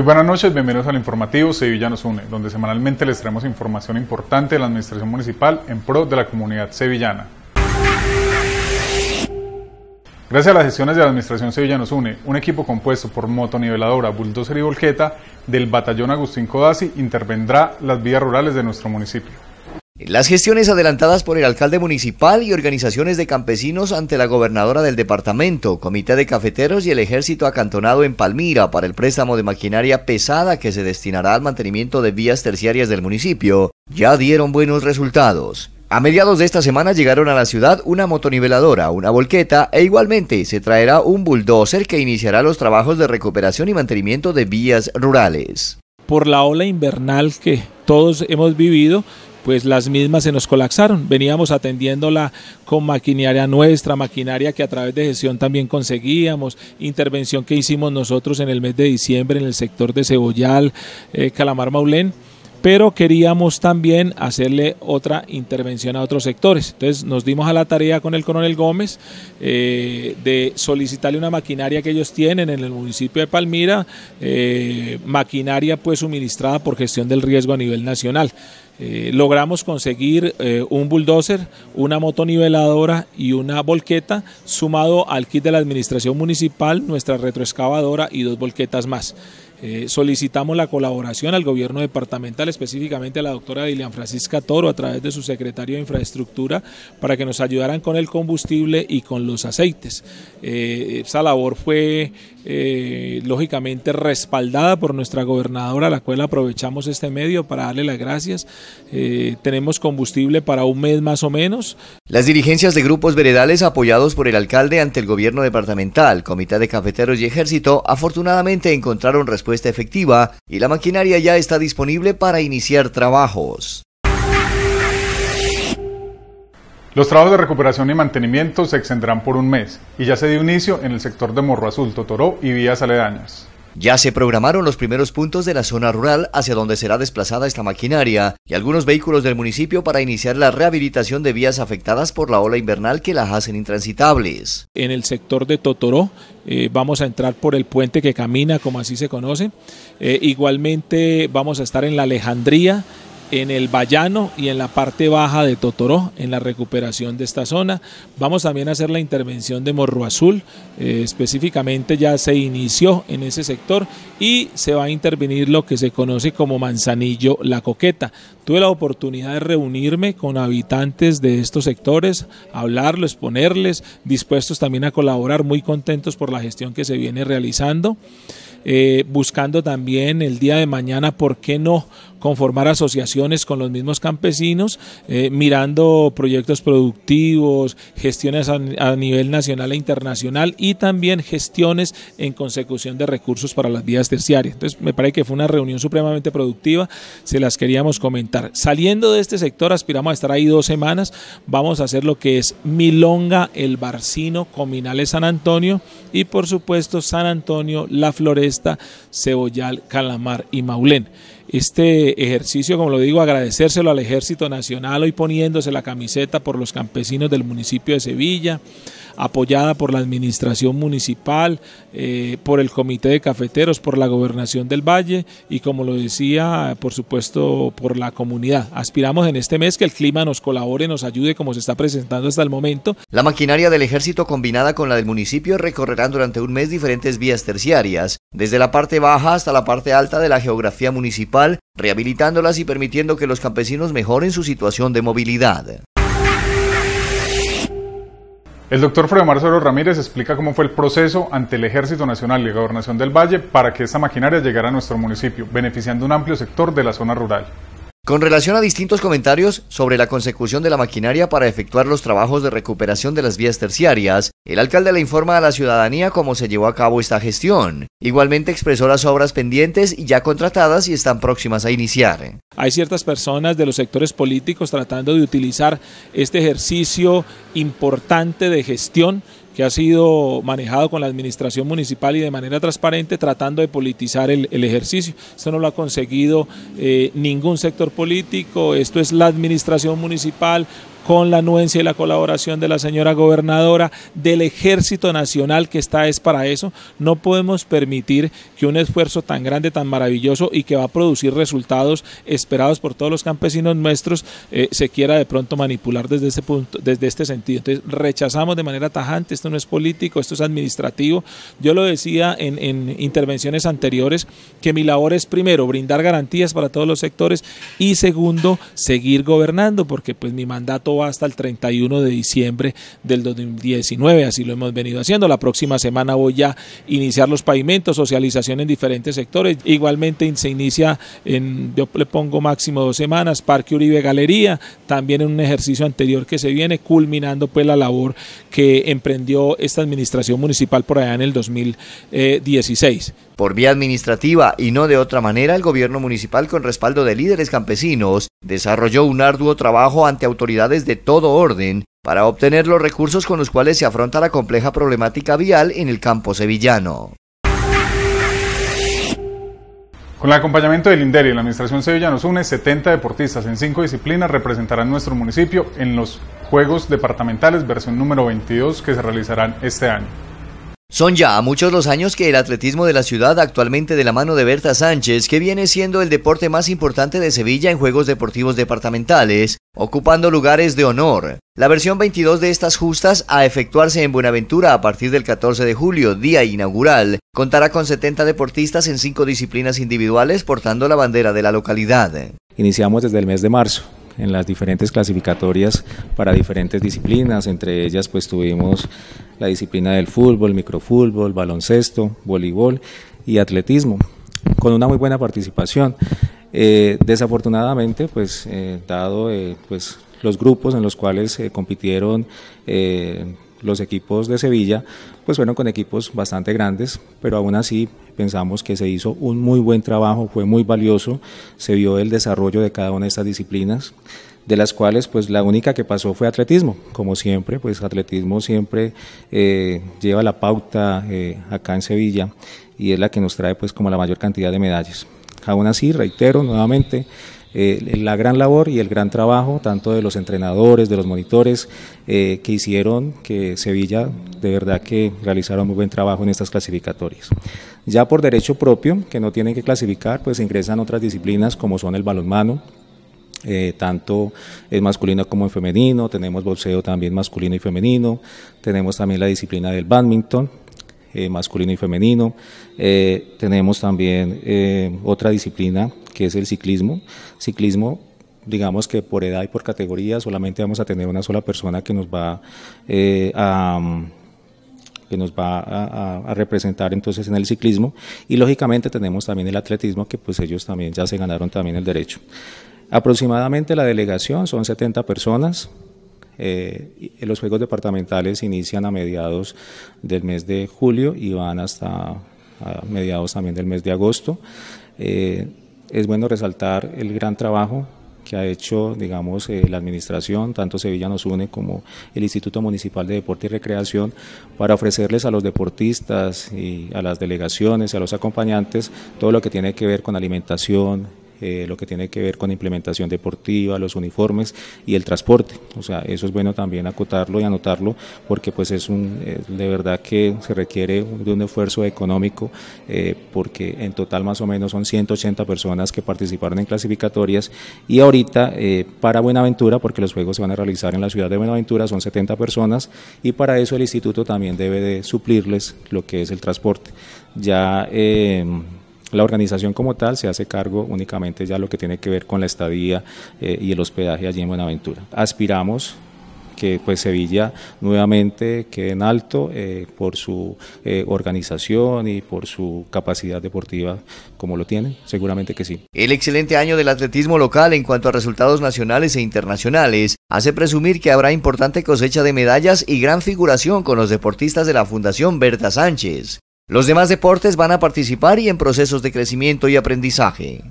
Muy buenas noches, bienvenidos al informativo Sevilla nos une, donde semanalmente les traemos información importante de la Administración Municipal en pro de la comunidad sevillana. Gracias a las gestiones de la Administración Sevilla nos une, un equipo compuesto por motoniveladora, bulldozer y volqueta del Batallón Agustín Codazzi intervendrá las vías rurales de nuestro municipio. Las gestiones adelantadas por el alcalde municipal y organizaciones de campesinos ante la gobernadora del departamento, Comité de Cafeteros y el Ejército acantonado en Palmira para el préstamo de maquinaria pesada que se destinará al mantenimiento de vías terciarias del municipio, ya dieron buenos resultados. A mediados de esta semana llegaron a la ciudad una motoniveladora, una volqueta e igualmente se traerá un bulldozer que iniciará los trabajos de recuperación y mantenimiento de vías rurales. Por la ola invernal que todos hemos vivido, pues las mismas se nos colapsaron. Veníamos atendiéndola con maquinaria nuestra, maquinaria que a través de gestión también conseguíamos, intervención que hicimos nosotros en el mes de diciembre en el sector de Cebollal, eh, Calamar Maulén pero queríamos también hacerle otra intervención a otros sectores. Entonces nos dimos a la tarea con el coronel Gómez eh, de solicitarle una maquinaria que ellos tienen en el municipio de Palmira, eh, maquinaria pues suministrada por gestión del riesgo a nivel nacional. Eh, logramos conseguir eh, un bulldozer, una motoniveladora y una volqueta, sumado al kit de la administración municipal, nuestra retroexcavadora y dos volquetas más. Eh, solicitamos la colaboración al gobierno departamental, específicamente a la doctora Dilian Francisca Toro, a través de su secretario de Infraestructura, para que nos ayudaran con el combustible y con los aceites. Eh, esa labor fue eh, lógicamente respaldada por nuestra gobernadora, la cual aprovechamos este medio para darle las gracias. tenemos combustible para un mes más o menos. Las dirigencias de grupos veredales apoyados por el alcalde ante el gobierno departamental, Comité de Cafeteros y Ejército, afortunadamente encontraron respuesta está efectiva y la maquinaria ya está disponible para iniciar trabajos. Los trabajos de recuperación y mantenimiento se extenderán por un mes y ya se dio inicio en el sector de Morro Azul, Totoró y vías aledañas. Ya se programaron los primeros puntos de la zona rural hacia donde será desplazada esta maquinaria y algunos vehículos del municipio para iniciar la rehabilitación de vías afectadas por la ola invernal que las hacen intransitables. En el sector de Totoró eh, vamos a entrar por el puente que camina, como así se conoce. Eh, igualmente vamos a estar en la Alejandría, en el Vallano y en la parte baja de Totoró, en la recuperación de esta zona. Vamos también a hacer la intervención de Morro Azul, eh, específicamente ya se inició en ese sector y se va a intervenir lo que se conoce como Manzanillo La Coqueta. Tuve la oportunidad de reunirme con habitantes de estos sectores, hablarles, ponerles, dispuestos también a colaborar, muy contentos por la gestión que se viene realizando. Eh, buscando también el día de mañana, ¿por qué no? conformar asociaciones con los mismos campesinos, eh, mirando proyectos productivos, gestiones a, a, nivel nacional e internacional y también gestiones en consecución de recursos para las vías terciarias. Entonces, me parece que fue una reunión supremamente productiva, se las queríamos comentar. Saliendo de este sector, aspiramos a estar ahí dos semanas, vamos a hacer lo que es Milonga, el Barcino, Cominales San Antonio y por supuesto San Antonio, La Floresta, Cebollal, Calamar y Maulén este ejercicio, como lo digo, agradecérselo al Ejército Nacional hoy poniéndose la camiseta por los campesinos del municipio de Sevilla, apoyada por la administración municipal, eh, por el comité de cafeteros, por la gobernación del valle y como lo decía, por supuesto, por la comunidad. Aspiramos en este mes que el clima nos colabore, nos ayude como se está presentando hasta el momento. La maquinaria del ejército combinada con la del municipio recorrerán durante un mes diferentes vías terciarias, desde la parte baja hasta la parte alta de la geografía municipal, rehabilitándolas y permitiendo que los campesinos mejoren su situación de movilidad. El doctor Fredo Marcelo Ramírez explica cómo fue el proceso ante el Ejército Nacional y la Gobernación del Valle para que esta maquinaria llegara a nuestro municipio, beneficiando un amplio sector de la zona rural. Con relación a distintos comentarios sobre la consecución de la maquinaria para efectuar los trabajos de recuperación de las vías terciarias, el alcalde le informa a la ciudadanía cómo se llevó a cabo esta gestión. Igualmente expresó las obras pendientes y ya contratadas y están próximas a iniciar. Hay ciertas personas de los sectores políticos tratando de utilizar este ejercicio importante de gestión que ha sido manejado con la administración municipal y de manera transparente tratando de politizar el, ejercicio. Esto no lo ha conseguido eh, ningún sector político, esto es la administración municipal con la anuencia y la colaboración de la señora gobernadora, del Ejército Nacional que está es para eso. No podemos permitir que un esfuerzo tan grande, tan maravilloso y que va a producir resultados esperados por todos los campesinos nuestros eh, se quiera de pronto manipular desde este punto, desde este sentido. Entonces rechazamos de manera tajante, esto no es político, esto es administrativo. Yo lo decía en intervenciones anteriores que mi labor es primero brindar garantías para todos los sectores y segundo seguir gobernando porque pues mi mandato hasta el 31 de diciembre del 2019, así lo hemos venido haciendo. La próxima semana voy a iniciar los pavimentos, socialización en diferentes sectores. Igualmente se inicia, en, yo le pongo máximo dos semanas, Parque Uribe Galería, también en un ejercicio anterior que se viene, culminando pues la labor que emprendió esta administración municipal por allá en el 2016. Por vía administrativa y no de otra manera, el gobierno municipal con respaldo de líderes campesinos desarrolló un arduo trabajo ante autoridades de todo orden para obtener los recursos con los cuales se afronta la compleja problemática vial en el campo sevillano. Con el acompañamiento del INDER y la Administración Sevilla nos une, 70 deportistas en cinco disciplinas representarán nuestro municipio en los Juegos Departamentales versión número 22 que se realizarán este año. Son ya muchos los años que el atletismo de la ciudad, actualmente de la mano de Berta Sánchez, que viene siendo el deporte más importante de Sevilla en Juegos Deportivos Departamentales, ocupando lugares de honor. La versión 22 de estas justas, a efectuarse en Buenaventura a partir del 14 de julio, día inaugural, contará con 70 deportistas en cinco disciplinas individuales portando la bandera de la localidad. Iniciamos desde el mes de marzo, en las diferentes clasificatorias para diferentes disciplinas, entre ellas pues tuvimos la disciplina del fútbol, microfútbol, baloncesto, voleibol y atletismo, con una muy buena participación. Eh, desafortunadamente, pues eh, dado eh, pues, los grupos en los cuales compitieron los equipos de Sevilla, pues fueron con equipos bastante grandes, pero aún así pensamos que se hizo un muy buen trabajo, fue muy valioso, se vio el desarrollo de cada una de estas disciplinas de las cuales pues la única que pasó fue atletismo, como siempre, pues atletismo siempre eh, lleva la pauta eh, acá en Sevilla y es la que nos trae pues como la mayor cantidad de medallas. Aún así, reitero nuevamente, eh, la gran labor y el gran trabajo, tanto de los entrenadores, de los monitores, eh, que hicieron que Sevilla de verdad que realizaron muy buen trabajo en estas clasificatorias. Ya por derecho propio, que no tienen que clasificar, pues ingresan otras disciplinas como son el balonmano, eh, tanto en masculino como en femenino, tenemos boxeo también masculino y femenino, tenemos también la disciplina del badminton, masculino y femenino, tenemos también otra disciplina que es el ciclismo. Ciclismo digamos que por edad y por categoría solamente vamos a tener una sola persona que nos va eh, a mm, que nos va a, representar entonces en el ciclismo y lógicamente tenemos también el atletismo que pues ellos también ya se ganaron también el derecho. Aproximadamente la delegación son 70 personas. Eh, los juegos departamentales inician a mediados del mes de julio y van hasta mediados también del mes de agosto. Eh, es bueno resaltar el gran trabajo que ha hecho, digamos, eh, la administración, tanto Sevilla nos une como el Instituto Municipal de Deporte y Recreación, para ofrecerles a los deportistas y a las delegaciones, a los acompañantes, todo lo que tiene que ver con alimentación, eh, lo que tiene que ver con implementación deportiva, los uniformes y el transporte. O sea, eso es bueno también acotarlo y anotarlo porque pues es un, de verdad que se requiere de un esfuerzo económico eh, porque en total más o menos son 180 personas que participaron en clasificatorias y ahorita eh, para Buenaventura, porque los juegos se van a realizar en la ciudad de Buenaventura, son 70 personas y para eso el instituto también debe de suplirles lo que es el transporte. Ya la organización como tal se hace cargo únicamente ya lo que tiene que ver con la estadía eh, y el hospedaje allí en Buenaventura. Aspiramos que pues Sevilla nuevamente quede en alto eh, por su eh, organización y por su capacidad deportiva como lo tiene, seguramente que sí. El excelente año del atletismo local en cuanto a resultados nacionales e internacionales hace presumir que habrá importante cosecha de medallas y gran figuración con los deportistas de la Fundación Berta Sánchez. Los demás deportes van a participar y en procesos de crecimiento y aprendizaje.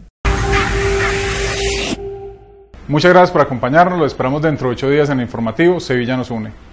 Muchas gracias por acompañarnos. Lo esperamos dentro de ocho días en el informativo Sevilla nos une.